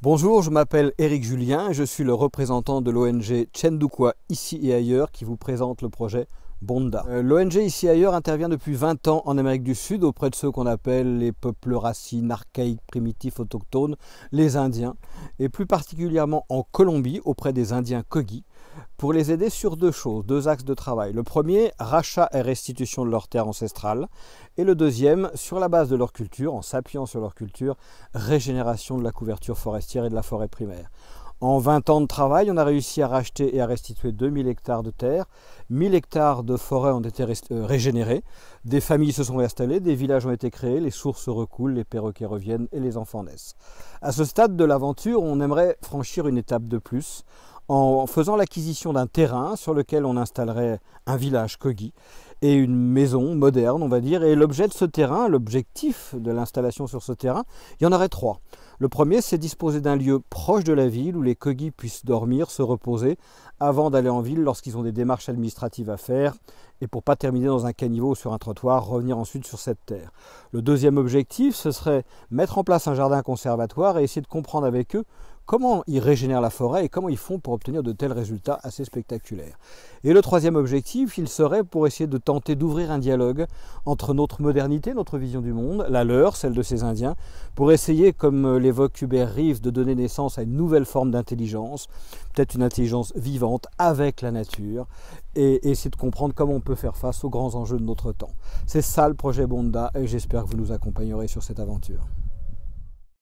Bonjour, je m'appelle Eric Julien, et je suis le représentant de l'ONG Tchendoukwa ici et ailleurs qui vous présente le projet Bonda. Euh, L'ONG ici et ailleurs intervient depuis 20 ans en Amérique du Sud auprès de ceux qu'on appelle les peuples racines, archaïques, primitifs, autochtones, les Indiens, et plus particulièrement en Colombie auprès des Indiens Kogi, pour les aider sur deux choses, deux axes de travail. Le premier, rachat et restitution de leurs terres ancestrales. Et le deuxième, sur la base de leur culture, en s'appuyant sur leur culture, régénération de la couverture forestière et de la forêt primaire. En 20 ans de travail, on a réussi à racheter et à restituer 2000 hectares de terre. 1000 hectares de forêts ont été euh, régénérés. Des familles se sont réinstallées, des villages ont été créés, les sources recoulent, les perroquets reviennent et les enfants naissent. À ce stade de l'aventure, on aimerait franchir une étape de plus en faisant l'acquisition d'un terrain sur lequel on installerait un village kogi et une maison moderne, on va dire. Et l'objet de ce terrain, l'objectif de l'installation sur ce terrain, il y en aurait trois. Le premier, c'est disposer d'un lieu proche de la ville où les kogis puissent dormir, se reposer, avant d'aller en ville lorsqu'ils ont des démarches administratives à faire, et pour pas terminer dans un caniveau ou sur un trottoir, revenir ensuite sur cette terre. Le deuxième objectif, ce serait mettre en place un jardin conservatoire et essayer de comprendre avec eux comment ils régénèrent la forêt et comment ils font pour obtenir de tels résultats assez spectaculaires. Et le troisième objectif, il serait pour essayer de tenter d'ouvrir un dialogue entre notre modernité, notre vision du monde, la leur, celle de ces Indiens, pour essayer, comme l'évoque Hubert Reeves, de donner naissance à une nouvelle forme d'intelligence, peut-être une intelligence vivante avec la nature, et, essayer de comprendre comment on peut faire face aux grands enjeux de notre temps. C'est ça le projet Bonda, et j'espère que vous nous accompagnerez sur cette aventure.